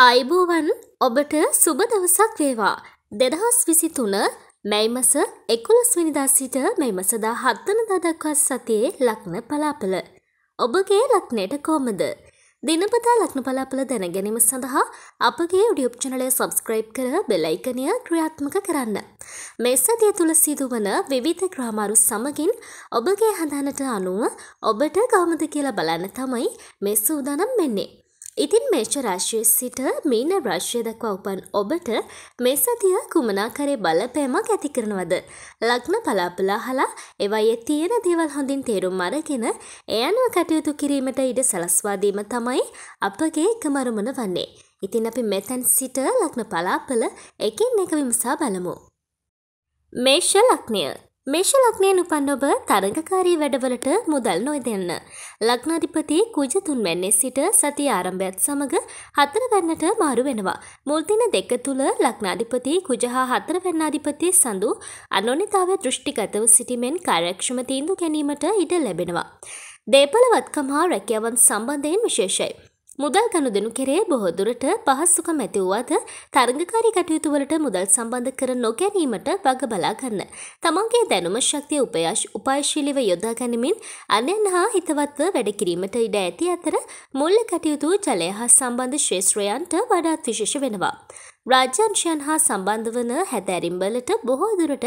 අයිබෝවන් ඔබට සුබ දවසක් වේවා දෙදහස් විසි තුන මැයිමස එකුළොස් විනිදා සිට මෙමසදා හත්වනදා දක්වා සතියේ ලක්න පලාපල. ඔබගේ ලක්නයට කෝමද. දිනපතා ලක්න පලාපල දැනගැනීම සඳහා අපගේ ඩියප්චනලය සබස්ක්‍රයිබ් කර බෙලයිකනය ක්‍රියාත්මක කරන්න. මේ සතිය තුළ සිදුවන විවිධ ක්‍රාමාරු සමගින් ඔබගේ හඳනට අනුව ඔබට ගෞමද කියලා බලන්න තමයි මේ සූදානම් වෙන්නේ. ඉතින් මේෂ රශ්වය සිට මීන රශ්වය දක්වා උපන් ඔබට මේ සතිය කුමනාකරේ බලපෑමක් ඇති කරනවද. ලක්න පලාපලා හලා එවයේ තියෙන දේවල් හොඳින් තේරුම් අරගෙන එයන්ව කටයුතු කිරීමට ඉඩ සලස්වාදීම තමයි අපගේ එකමරුමන වන්නේ. ඉතින් අපි මෙතැන් සිට ලක්න පලාපල එකින් එක විමසා බලමු. මේෂ ලක්නය මේෂ ලග්නයෙන් උපන් ඔබ තරඟකාරී වැඩවලට මුදල් නොයදෙන්න. ලග්නාධිපති කුජ තුන්වැන්නේ සිට සති ආරම්භයත් සමග හතරවැන්නට මාරු වෙනවා. මුල් දින දෙක තුල ලග්නාධිපති කුජ හා හතරවැන්නාධිපති සඳු අනෝනිතාවය දෘෂ්ටිගතව සිටීමෙන් කාර්යක්ෂම තීන්දුව ගැනීමට ඉඩ ලැබෙනවා. දේපල වත්කම් හා රැකියාවන් සම්බන්ධයෙන් විශේෂයි. මුදල් ගනුදෙනු කෙරේ බොහෝ දුරට පහසුකම් ඇති වූවද තරඟකාරී කටයුතු වලට මුදල් සම්බන්ධ කර නොගැනීමට වග බලා ගන්න. තමන්ගේ දැනුම ශක්තිය උපයාශ උපායශීලිව යොදා ගැනීමෙන් අනෙන් හා හිතවත්ව වැඩ කිරීමට ඉඩ ඇති අතර මුල්ල කටයුතු ජලය හා සම්බන්ධ ශේත්‍රයන්ට වඩාත් විශේෂ වෙනවා. රාජ්‍යංශයන් හා සම්බන්ධ වන හැදැරිම් වලට බොහෝ දුරට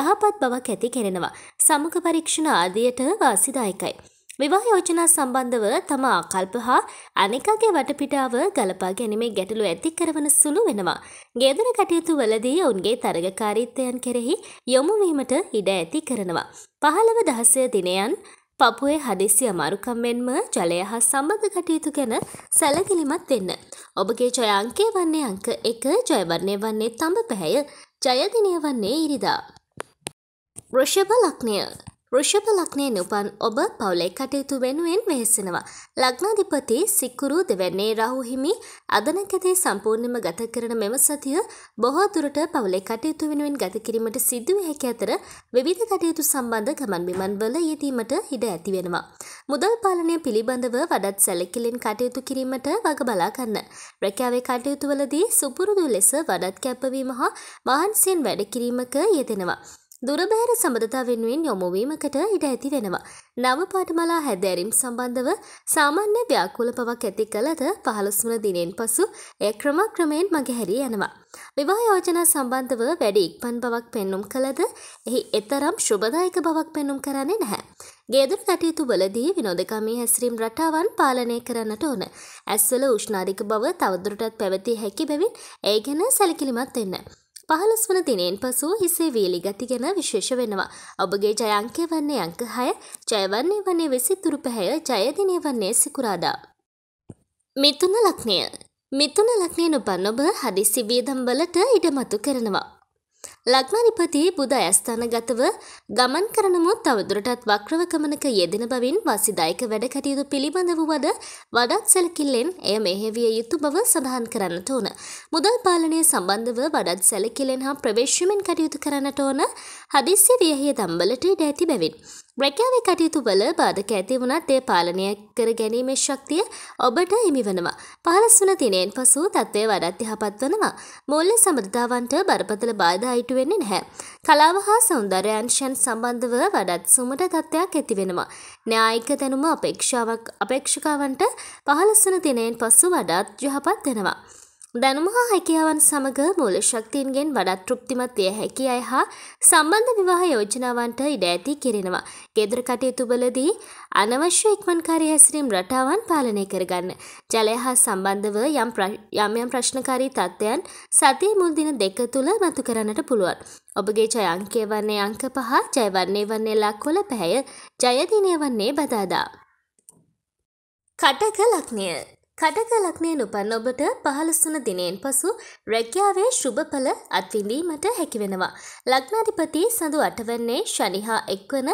යහපත් බවක් ඇති කෙරෙනවා. සමග පරීක්ෂණ ආදියට වාසිදායකයි. මෙවා යෝජනා සම්බන්ධව තම ආකල්ප හා අනෙකාගේ වටපිටාව ගලපා ගැනීමේ ගැටලු ඇති කරවන සුළු වෙනවා. ගේදර කටයුතු වලදී ඔවුන්ගේ තරගකාරීත්වයන් කෙරෙහි යොමුවීමට ඉඩ ඇති කරනවා. පහළව දහසය දිනයන් පපුුවේ හදිසි අමාරුකම් මෙන්ම ජලය හා සම්බධ කටයුතු ගැන සැලකිලිමත් වෙන්න. ඔබගේ ජොයංකය වන්නේ අංක එක ජයවරණය වන්නේ තඹ පැහැය ජයදිනය වන්නේ ඉරිදා. රෘෂභ ලක්නය ෘෂභ ලග්නයෙන් උපන් ඔබ පවුලේ කටයුතු වෙනුවෙන් වෙහෙසෙනවා. ලග්නාධිපති සිකුරු දෙවැන්නේ රාහු හිමි අදනකදී සම්පූර්ණයෙන්ම ගත කරන මෙම සතිය බොහෝ දුරට පවුලේ කටයුතු වෙනුවෙන් ගත කිරීමට සිදු වේ හැකි අතර විවිධ කටයුතු සම්බන්ධ ගමන් බිමන් වල යෙදීමට ඉඩ ඇති වෙනවා. මුදල් පාලනය පිළිබඳව වඩාත් සැලකිලිෙන් කටයුතු කිරීමට වග බලා ගන්න. රැකියාවේ කටයුතු වලදී සුපුරුදු ලෙස වඩාත් කැපවීම හා මහන්සියෙන් වැඩ කිරීමක යෙදෙනවා. දුරබෑර සබඳතා වෙනුවෙන් යොමුවීමකට ඉඩ ඇති වෙනවා. නව පාඨමාලා හැදෑරීම් සම්බන්ධව සාමාන්‍ය ව්‍යාකූල පවක් ඇති කළද පහළොස්වන දිනෙන් පසු එය ක්‍රමක්‍රමයෙන් මගහැරී යනවා. විවාහ යෝජනා සම්බන්ධව වැඩි ඉක්පන් බවක් පෙන්නුම් කළද එහි එතරම් ශුභදායක බවක් පෙන්නුම් කරන්නේ නැහැ. ගේදුර කටයුතු වලදී විනෝදකාමී හැසිරීම් රටාවන් පාලනය කරන්නට ඕන. ඇස්වල උෂ්ණාධික බව තවදුරටත් පැවතිය හැකි බැවින් ඒ ගැන සැලකිලිමත් වෙන්න. පහළස් වන දිනෙන් පසුව හිසේ වීලි ගති ගැන විශේෂ වෙනවා. ඔබගේ ජයංකය වන්නේ අංක හය ජයවන්නේ වන්නේ වෙසිතුරු පැහැය ජයදිනය වන්නේ සිකුරාදා. මිතුන ලක්නය මිතුන ලක්නය නොපන්න ඔබ හදිසි වියදම්වලට ඉඩමතු කරනවා. ලග්නාධිපති බුධ ඇස්ථානගතව ගමන් කරනමුත් තවදුරටත් වක්‍රව ගමනක යෙදෙන බවින් වාසිදායක වැඩ කටයුතු පිළිබඳ වුවද වඩාත් සැලකිල්ලෙන් එය මෙහෙවිය යුතු බව සඳහන් කරන්නට ඕන. මුදල් පාලනය සම්බන්ධව වඩාත් සැලකිල්ලෙන් හා ප්‍රවේශමෙන් කටයුතු කරන්නට ඕන හදිස්සි වියහිය දම්වලට ඉඩ ඇති බැවින්. රැකියාවේ කටයුතුවල බාධක ඇති වුණත් ඒ පාලනය කර ගැනීමේ ශක්තිය ඔබට හිමි වනවා. පහළස් වන දිනයෙන් පසු තත්ත්වය වඩත් යහපත් වනවා. මූල්‍ය සමෘද්ධාවන්ට බරපතල බාධා අයිටු වෙන්නේ නැහැ. කලාව හා සෞන්දර්යංශයන් සම්බන්ධව වඩත් සුමට තත්ත්වයක් ඇති වෙනවා. න්‍යායික දැනුම අපේක්ෂාවක් අපේක්ෂකාවන්ට පහළස් වන දිනයෙන් පසු වඩාත් යහපත් වෙනවා. දැනුම හා හැකියාවන් සමඟ මූල ශක්තියන්ගෙන් වඩත් තෘප්තිමත් විය හැකි අය හා සම්බන්ධ විවාහ යෝජනාවන්ට ඉඩ ඇති කෙරෙනවා. ගෙදර කටයුතුවලදී අනවශ්‍ය ඉක්මන්කාරී හැසිරීම් රටාවන් පාලනය කරගන්න. ජලය හා සම්බන්ධව යම් යම් ප්‍රශ්නකාරී තත්ත්වයන් සතිය මුල් දින දෙක තුළ මතු කරන්නට පුළුවන්. ඔබගේ ජය අංකය වන්නේ අංක පහ, ජය වන්නේ වන්නේ ලක්වල පැහැය, ජය දිනය වන්නේ බදාදා. කටක ලක්ෂණය කටක ලක්නයෙන් උපන් ඔබට පහළස්වන දිනයෙන් පසු රැකියාවේ ශුභඵල අත්විඳීමට හැකිවෙනවා. ලක්නාධිපති සඳු අටවන්නේ ශනිහා එක්වන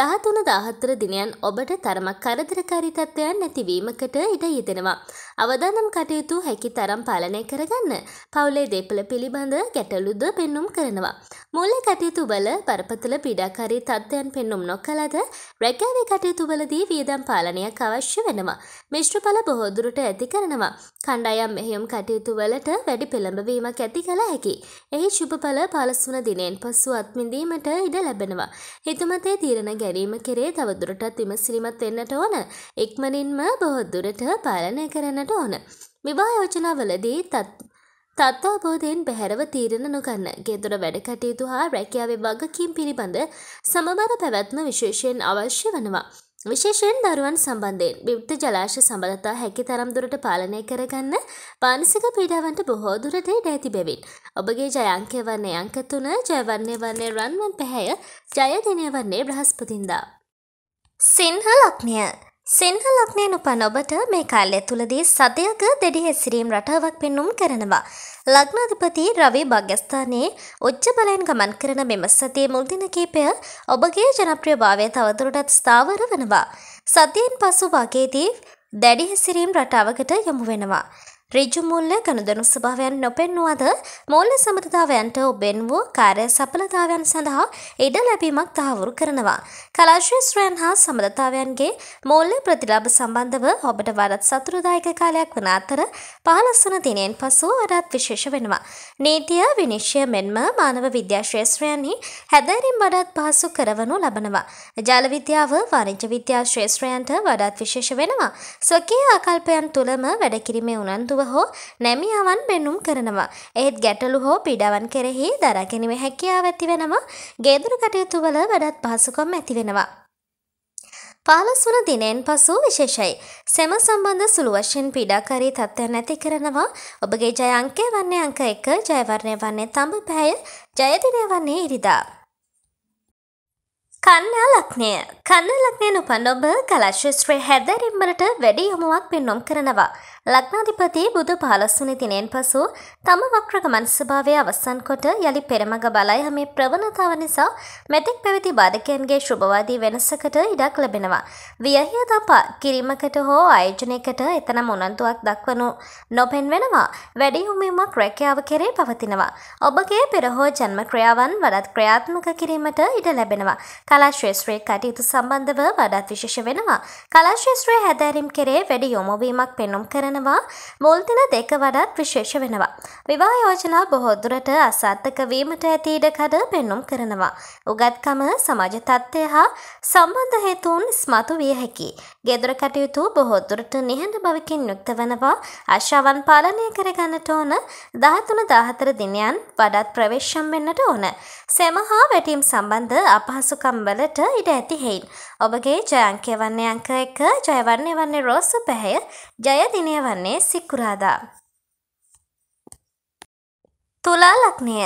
දහතුන දාහත්තර දිනයන් ඔබට තරමක් කරදරකාරිතත්වයන් නැතිවීමකට ඉඩ යෙදෙනවා. අවදානම් කටයුතු හැකි තරම් පාලනය කරගන්න පවුලේ දේපල පිළිබඳ ගැටලුද පෙන්නුම් කරනවා. මුල්ල කටයුතු වල බරපතල පීඩාකාරී තත්ත්වයන් පෙන්නුම් නොකලද රැකෑවේ කටයුතු වලදී වියදම් පාලනයක් අවශ්‍ය වෙනවා. මිශ්‍රඵල බොහෝදුරට ඇති කරනවා. කණ්ඩායම් මෙහෙයුම් කටයුතු වලට වැඩි පෙළඹවීමක් ඇති කළ හැකි. එහි ශුභඵල පලසුන දිනෙන් පසු අත්මිඳීමට ඉඩ ලැබෙනවා. හිතුමතේ තීරණ ගැනීම කෙරේ තවදුරටත් විමසිලිමත් වෙන්නට ඕන. ඉක්මනින්ම බොහෝ දුරට පාලනය කරන්නට ඕන. විවාහ යෝජනාවලදී තත් තත්ත්වාබෝධයෙන් බැහැරව තීරණ නොගන්න ගෙදර වැඩ කටයුතු හා රැකියාවේ වගකීම් පිළිබඳ සමබර පැවැත්ම විශේෂයෙන් අවශ්‍ය වනවා. විශේෂයෙන් දරුවන් සම්බන්ධයෙන් විවෘත ජලාශ සබඳතා හැකි තරම් දුරට පාලනය කරගන්න පානිසික පීඩාවන්ට බොහෝ දුරට ඉඩ ඇති බැවින් ඔබගේ ජයංකය වන්නේ අංක තුන ජයවන්නේ වන්නේ රන්වන් පැහැය ජයදිනය වන්නේ බ්‍රහස්පතින්දා. සිංහ ලක්නිය සිංහල ලග්නයෙන් උපන් ඔබට මේ කාලය තුළදී සතයක දෙඩි හැසිරීම් රටාවක් පෙන්නුම් කරනවා. ලග්නාධිපති රවි භාග්‍යස්ථානයේ උච්ච බලයෙන් ගමන් කරන මෙම සතිය මුල්දින කීපය ඔබගේ ජනප්‍රියභාවය තවදුරටත් ස්ථාවර වනවා. සතියෙන් පසු වගේදී දැඩි හැසිරීම් රටාවකට යොමු වෙනවා. ඍජු මුල්ල ගනුදෙනු ස්වභාවයන් නොපෙන්නුවද මූල්‍ය සමතතාවයන්ට ඔබෙන් වූ කාර්ය සඵලතාවයන් සඳහා ඉඩ ලැබීමක් තහවුරු කරනවා. කලාශේත්‍රයන් හා සමතතාවයන්ගේ මූල්‍ය ප්‍රතිලාභ සම්බන්ධව ඔබට වඩාත් සතුටුදායක කාලයක් වන අතර 15 වන දිනෙන් පසු වඩාත් විශේෂ වෙනවා. නීතිය විනිශ්චය මෙන්ම මානව විද්‍යා ශාස්ත්‍රයන්හි හැදෑරීම් වඩාත් පහසු කරවනු ලබනවා. ජාල විද්‍යාව වාණිජ්‍ය විද්‍යා ශාස්ත්‍රයන්ට වඩාත් විශේෂ වෙනවා. ස්වකීය ආකල්පයන් තුලම වැඩ කිරීමේ උනන්දුව නැතුව හෝ නැමියාවන් පෙන්නුම් කරනවා. ඒත් ගැටලු හෝ පිඩාවන් කෙරෙහි දරගැනීම හැකියාව ඇති වෙනවා. ගේදුරු කටයුතු වල වඩාත් පහසුකම් ඇති වෙනවා. පාලස් වන දිනෙන් පසු විශේෂයි. සෙම සම්බන්ධ සුළු වශයෙන් පීඩාකාරී තත්ත්වයන් ඇති කරනවා. ඔබගේ ජය අංකය වන්නේ අංක 1, ජයවර්ණය වන්නේ තඹ පැය, ජයදිනය වන්නේ ඉරිදා. කන්නා ලක්නය කන්න ලක්නය උපන් ඔබ කලාශිස්ත්‍රය හැදැරම්මට වැඩි යොමුවක් පෙන්නුම් කරනවා. ලක්නාධිපති බුදු පාලස්සුනි තිනයෙන් පසු තම වක්‍රගමන් ස්භාවය අවස්සන් කොට යළි පෙරමග බලය හමේ ප්‍රවණතාව නිසා මෙතෙක් පැවිති බාධකයන්ගේ ශුභවාදී වෙනසකට ඉඩක් ලැබෙනවා. වියහිය දපා කිරීමකට හෝ ආයෝජනයකට එතනම් උනන්තුවක් දක්වනු නොපෙන් වෙනවා වැඩි හුමීමක් රැකියාව කෙරේ පවතිනවා. ඔබගේ පෙරහෝ ජන්ම ක්‍රියාවන් වඩත් ක්‍රියාත්මක කිරීමට ඉඩ ලැබෙනවා. කලා ශ්‍රේෂත්‍රයේ කටයුතු සම්බන්ධව වඩත් විශේෂ වෙනවා. කලා ශ්‍රේෂත්‍රය හැදෑරීම් කෙරේ වැඩි යොමුවීමක් පෙන්නුම් කරනවා මුල්තින දෙක වඩත් විශේෂ වෙනවා. විවා යෝජනා බොහෝදුරට අසාර්ථක වීමට ඇති ඉඩකඩ පෙන්නුම් කරනවා. උගත්කම සමාජ තත්ත්වය හා සම්බන්ධ හේතුන් ස්මතු විය හැකි. ගෙදර කටයුතු බොහෝදුරට නිහඬ බවකින් යුක්ත වනවා ආශාවන් පාලනය කරගන්නට ඕන දහතුන දාහතර දිනයන් වඩත් ප්‍රවේශම් වෙන්නට ඕන. සැමහා වැටීම් සම්බන්ධ අපහසුකම් සම්බලට ඉඩ ඇති හෙයින්. ඔබගේ ජයංකය වන්නේ අංක එක ජයවන්නේ වන්නේ රෝසු පැහැය ජයදිනය වන්නේ සික්කුරාදා. තුලා ලක්නය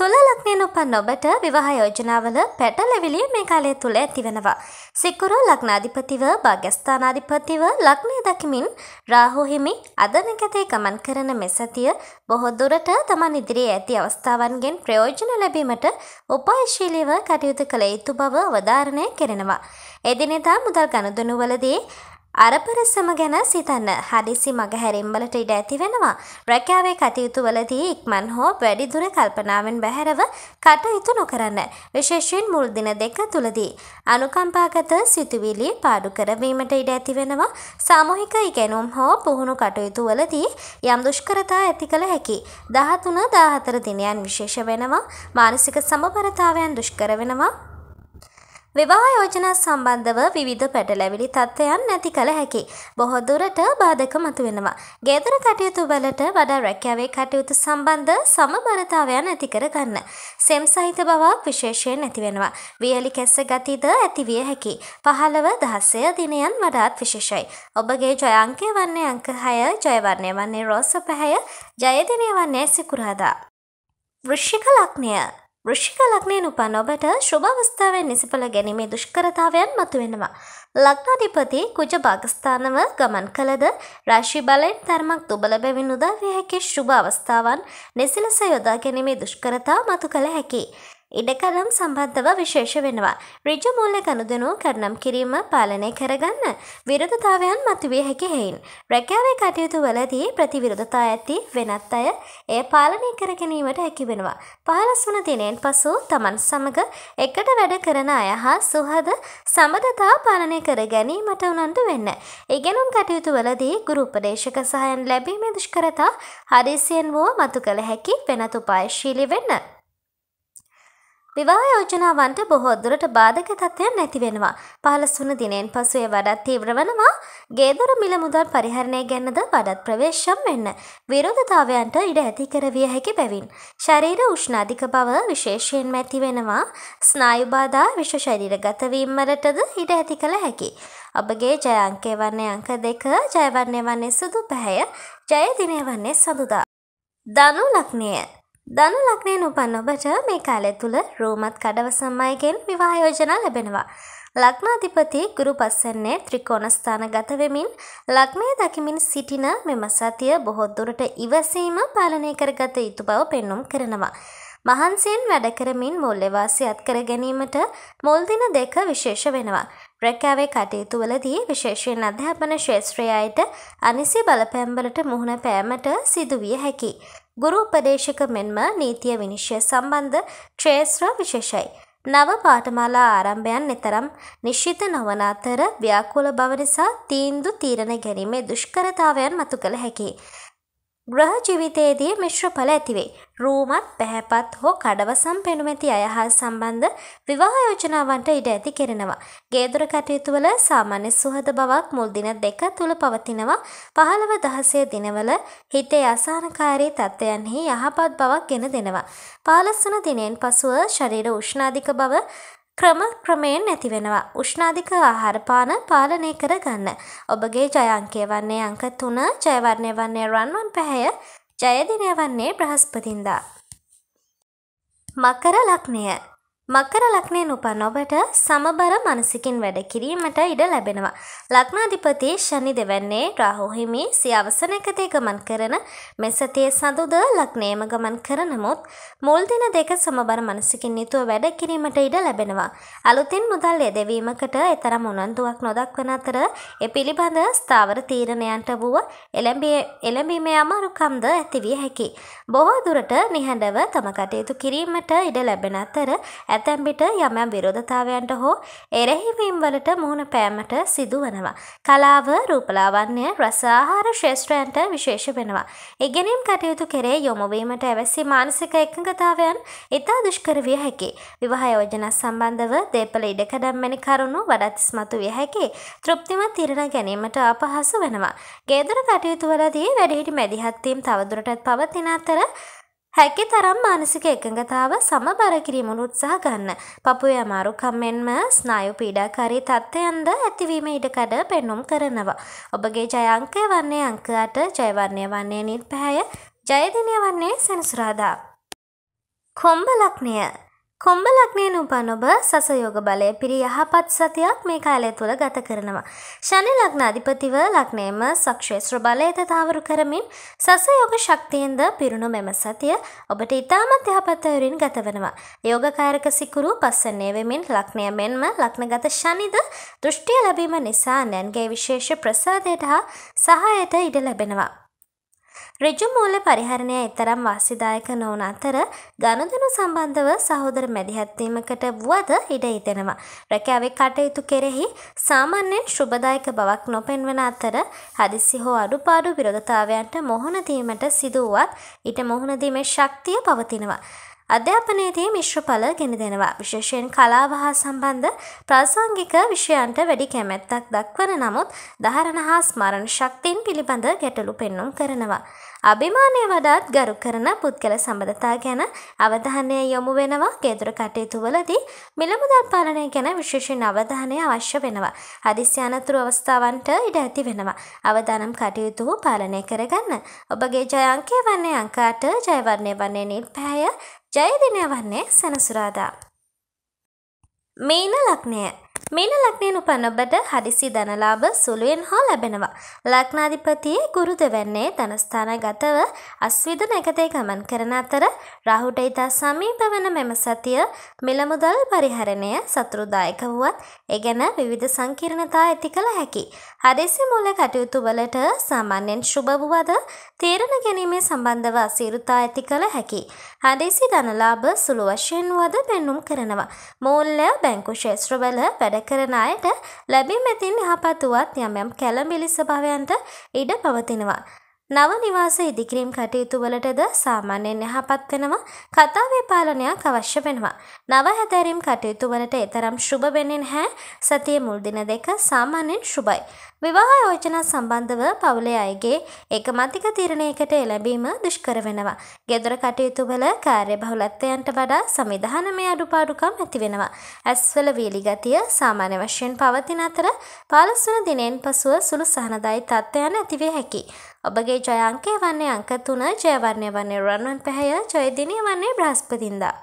තුළලක්නයෙන් උපන් ඔබට විවාහ යෝජනාවල පැටලවිලිය මේ කාලය තුළ ඇතිවෙනවා. සික්කුරු ලක්නාධිපතිව භාගස්ථානාධිපතිව ලක්නය දකිමින් රාහෝහිමි අදනකැතේ ගමන් කරන මෙසතිය බොහොදුරට තමන් ඉදිරියේ ඇති අවස්ථාවන්ගෙන් ප්‍රයෝජන ලැබීමට උපායශීලීව කටයුතු කළ යුතු බව අවධාරණය කෙරෙනවා. එදිනෙදා මුදල් ගණදනුවලදී අරපරසම ගැන සිතන්න හදිසි මගහැරිම්වලට ඉඩ ඇතිවෙනවා. රැකාවේ කටයුතුවලදී ඉක්මන් හෝ වැඩිදුර කල්පනාවෙන් බැහැරව කටයුතු නොකරන්න. විශේෂයෙන් මුල් දින දෙක තුළදී. අනුකම්පාගත සිතුවිලි පාඩු කරවීමට ඉඩ ඇතිවෙනවා. සාමූහික ඉගැනුම් හෝ පුහුණු කටයුතුවලදී යම් දුෂ්කරතා ඇති කළ හැකි. දහතුන දාහතර දිනයන් විශේෂ වෙනවා. මානසික සමබරතාවයන් දුෂ්කර වෙනවා. විවාහ යෝජනා සම්බන්ධව විවිධ පැටලැවිලි තත්ත්වයන් නැති කළ හැකි. බොහෝ දුරට බාධක මතුවෙනවා. ගේදර කටයුතු වලට වඩා රැකියාවේ කටයුතු සම්බන්ධ සමබරතාවයන් ඇති කරගන්න. සෙම් සහිත බවක් විශේෂයෙන් ඇතිවෙනවා. වියලි කැස්ස ගතිද ඇතිවිය හැකි. පහළව දහසය දිනයන් වඩාත් විශේෂයි. ඔබගේ ජයංකය වන්නේ අංක හය ජයවර්ණය වන්නේ රෝස පැහැය ජයදිනය වන්නේ සිකුරාදා. වෘෂ්ෂික ලක්නය වෘෂික ලක්නයෙන් උපන් ඔබට ශුභවස්ථාවෙන් නිසිපල ගැනීමේ දුෂ්කරතාවයන් මතුවෙනවා. ලක්නාධිපති කුජ භාගස්ථානව ගමන් කළද රාශි බලයෙන් තර්මක් දුබල බැවින් උදා විය හැකි ශුභ අවස්ථාවන් නිසිලස යොදා ගැනීමේ දුෂ්කරතා මතු කළ හැකි. ඉඩකඩම් සම්බන්ධව විශේෂ වෙනවා. ඍජු මූල්‍ය ගනුදෙනු කරනම් කිරීම පාලනය කරගන්න විරෝධතාවයන් මතුවිය හැකි හේයින් රැකියාවේ කටයුතු වලදී ප්‍රතිවිරෝධතා ඇති වෙනත් අය එය පාලනය කර ගැනීමට හැකි වෙනවා. 15 වන දිනෙන් පසු Taman සමග එකට වැඩ කරන අය හා සුහද සමදතා පාලනය කර ගැනීමට උනන්දු වෙන්න. ඉගෙනුම් කටයුතු වලදී ගුරු උපදේශක සහායම් ලැබීමේ දුෂ්කරතා හදිසියෙන් වුව මතු කළ හැකි වෙනත් උපායශීලී වෙන්න. විවාහ යෝජනාවන්ට බොහෝ දුරට බාධක තත්ත්වයක් නැති වෙනවා. 15 වන දිනෙන් පසු එය වඩාත් තීව්‍ර වෙනවා. ගේදොර මිල මුදල් පරිහරණය ගැනද වඩාත් ප්‍රවේශම් වෙන්න. විරෝධතාවයන්ට ඉඩ ඇති කරවිය හැකි බැවින්. ශරීර උෂ්ණ අධික බව විශේෂයෙන්ම ඇති වෙනවා. ස්නායු බාධා විශ ශරීරගත වීම වලටද ඉඩ ඇති කළ හැකි. ඔබගේ ජය අංකය වන්නේ අංක දෙක, ජය වන්නේ වන්නේ සුදු පැහැය, ජය දිනය වන්නේ සඳුදා. ධනු ලග්නය දනු ලක්නයෙන් උපන් ඔබට මේ කාලය තුළ රෝමත් කඩවසම්මයගෙන් විවායෝජනා ලැබෙනවා. ලක්නාධිපති ගුරු පස්සන්නේ ත්‍රිකෝණස්ථාන ගතවෙමින් ලක්නය දකිමින් සිටින මෙම සතිය බොහොත්දුරට ඉවසීම පාලනය කරගත යුතු බව පෙන්නුම් කරනවා. මහන්සයෙන් වැඩකරමින් මුල්ලෙවාසි අත්කර ගැනීමට මුල්දින දෙක විශේෂ වෙනවා. රැකාවේ කටයුතුවලදී විශේෂයෙන් අධ්‍යාපන ශේත්‍රයයට අනිසි බලපෑම්වලට මුහුණ පෑමට සිදුවිය හැකි. ගුරුපදේශක මෙන්ම නීතිය විනිශ්්‍ය සම්බන්ධ ක්ෂේත්‍ර විශේෂයි. නව පාටමාලා ආරම්භයන් එතරම් නිශ්චිත නොවන අතර ව්‍යාකූල බව නිසා තීන්දු තීරණ ගැනීමේ දුෂ්කරතාවයන් මතු කළ හැකි. ග්‍රහ ජීවිතයේදී මිශ්‍ර ඵල ඇතිවේ. රූමත් පැහැපත් හෝ කඩවසම් පෙනුමැති අය හා සම්බන්ධ විවාහ යෝජනාවන්ට ඉඩ ඇති කෙරෙනවා. ගේදොර කටයුතුවල සාමාන්‍ය සුහද බවක් මුල් දින දෙක තුළ පවතිනවා. පහළව දහසේ දිනවල හිතේ අසහනකාරී තත්ත්වයන්හි යහපත් බවක් ගෙන දෙනවා. පාලස්සන දිනෙන් පසුව ශරීර උෂ්ණාධික බව ක්‍රම ක්‍රමයෙන් නැතිවෙනවා. උෂ්ණාධික ආහාරපාන පාලනය කරගන්න. ඔබගේ ජයංකය වන්නේ අංක තුන ජයවර්ණය වන්නේ රන්වන් පැහැය ජයදිනය වන්නේ බ්‍රහස්පතින්දා. මකර ලක්නය මකර ලක්නයෙන් උපන් ඔබට සමබර මනසිකින් වැඩ කිරීමට ඉඩ ලැබෙනවා. ලක්නාධිපති ශනි දෙවන්නේ රාහෝහිමි සියවසනකතේ ගමන් කරන මෙසතිය සඳුද ලක්නේම ගමන් කරනමුත් මුල්දින දෙක සමබර මනසිකින් නිතුව වැඩ කිරීමට ඉඩ ලැබෙනවා. අලුතින් මුදල් යෙදවීමකට එතරම් උනන්දුවක් නොදක්වන අතර එ පිළිබඳ ස්ථාවර තීරණයන්ට වුව එළඹීමේ අමාරුකම්ද ඇතිවිය හැකි. බොහෝ දුරට නිහඬව තම කටයුතු කිරීමට ඉඩ ලැබෙන අතර ඇතැම් විට යමම් විරෝධතාවයන්ට හෝ එරෙහිවීම් වලට මුහුණ පෑමට සිදුවනවා. කලාව රූපලාවන්‍ය රස ආහාර ශ්‍රේෂ්ඨයන්ට විශේෂ වෙනවා. ඉගෙනීම් කටයුතු කෙරේ යොමුවීමට ඇවැසි මානසික එකඟතාවයන් ඉතා දුෂ්කර විය හැකි. විවාහ යෝජනා සම්බන්ධව දේපල ඉඩකඩම්මැනි කරුණු වඩත් ඉස්මතු විය හැකි. තෘප්තිමත් තිරණ ගැනීමට අපහසු වෙනවා. ගේදර කටයුතුවලදී වැඩිහිටි මැදිහත්වීම් තවදුරටත් පවතින අතර හැකි තරම් මානසික එකඟතාව සමබර කිරීමට උත්සාහ ගන්න. පපුවේ අමාරුකම් මෙන්ම ස්නායු පීඩාකාරී තත්ත්වයන්ද ඇතිවීම ඉඩකඩ පෙන්නුම් කරනවා. ඔබගේ ජයංකය වන්නේ අංක 8 ජයවර්ණය වන්නේ නිල්පැහැය ජයදිනය වන්නේ සෙනසුරාදා. කොම්බ ලග්නය කොම්බ ලක්නේ නුපන් ඔබ සසයෝග බලය පිරි යහපත් සතියක් මේ කාලය තුළ ගත කරනවා. ශනි ලක්න අධිපතිව ලක්නේම සක්ෂේත්‍ර බලය තතාවරු කරමින් සසයෝග ශක්තියෙන්ද පිරුණු මෙම සතිය ඔබට ඉතාමත් යහපත්තවරින් ගත වෙනවා. යෝගකාරක සිකුරු පස්සන්නේ වෙමින් ලක්නය මෙන්ම ලක්නගත ශනිද දෘෂ්ටිය ලැබීම නිසා නැන්ගේ විශේෂ ප්‍රසාදයට හා සහයට ඉඩ ලැබෙනවා. රජුමූල පරිහරණය එතරම් වාසිදායක නොවන අතර ගණදනු සම්බන්ධව සහෝදර මැදිහත්වීමකට වුවද ඉඩ ඉතෙනවා. රැකෑවේ කටයුතු කෙරෙහි සාමාන්‍යයෙන් ශුභදායක බවක් නොපෙන්වන අතර හදිසි හෝ අඩුපාඩු විරගතාවයන්ට මොහුණදීමට සිදුවත් ඊට මොහුණදීමේ ශක්තිය පවතිනවා. අධ්‍යාපනයේදී මිශ්‍ර පල ගෙන දෙනවා විශේෂයෙන් කලාව හා සම්බන්ධ ප්‍රාසංගික විෂයන්ට වැඩි කැමැත්තක් දක්වන නමුත් දහරණ හා ස්මරණ ශක්තින් පිළිබඳ ගැටලු පෙන්නුම් කරනවා. අභිමානය වඩාත් ගරු කරන පුද්ගල සම්බඳතා ගැන අවධානය යොමු වෙනවා ගේදුර කටයුතුවලදී මිළමුදල් පාලනය ගැන විශේෂෙන් අවධානය අවශ්‍ය වෙනවා. හදිසි අනතුරු අවස්ථාවන්ට ඉඩ ඇති වෙනවා. අවදානම් කටයුතු පාලනය කරගන්න. ඔබගේ ජයංකය වන්නේ අංකාට ජයවර්ණය වන්නේ නිල් පැය ජයදිනය වන්නේ සැනසුරාදා. මීන ලක්නය මීන ලක්නයෙන් උපනබට හරිසි ධනලාභ සුළුවෙන් හෝ ලැබෙනවා. ලක්නාධිපතියේ ගුරුද වෙන්නේ ධනස්ථාන ගතව අස්විද නැගතේ ගමන් කරන අතර රහුට ඉතා සමීප වන මෙම සතිය මිලමුදල් පරිහරණය සතුරුදායක වුවත් එගැන විවිධ සංකීර්ණතා ඇති කළ හැකි. හරිසි මුල කටයුතු වලට සාමාන්‍යෙන් ශුභවුවද තේරණ ගැනීමේ සම්බන්ධව අසීරුතා ඇති කළ හැකි. හරිසි ධනලාභ සුළු වශයෙන් වුවද පෙන්නුම් කරනවා. මූල්‍ය බැංකු ශේත්‍රවල වැඩ කරන අයට ලැබීම ඇතින් යහපත්තුවත් යම් යම් කැළඹිලි ස්වභාවයන්ට ඉඩ පවතිනවා. නව නිවාස ඉදිකිරීම් කටයුතු වලටද සාමාන්‍යයෙන් යහපත් වෙනවා කතාවේ පාලනයක් අවශ්‍ය වෙනවා. නව හැදෑරීම් කටයුතු වලට එතරම් ශුභ වෙන්නේ නැහැ. සතියේ මුල් දින දෙක සාමාන්‍යයෙන් ශුභයි. විවාහ යෝජනා සම්බන්ධව පවුලේ අයගේ ඒකමතික තීරණයකට එළඹීම දුෂ්කර වෙනවා. ගෙදර කටයුතු වල කාර්යබහුලත්වයන්ට වඩා සංවිධානමය අඩුපාඩුකම් ඇති වෙනවා. ඇස්වල වීලි ගතිය සාමාන්‍ය වශයෙන් පවතින අතර 15 වන දිනෙන් පසුව සුළු සහනදායි තත්ත්වයන් ඇති විය හැකියි. ඔබගේ ජය අංකය වන්නේ අංක 3 ජය වර්ණය වන්නේ රන්වන් පැහැය ජය දිනය වන්නේ බ්‍රහස්පතින්දා.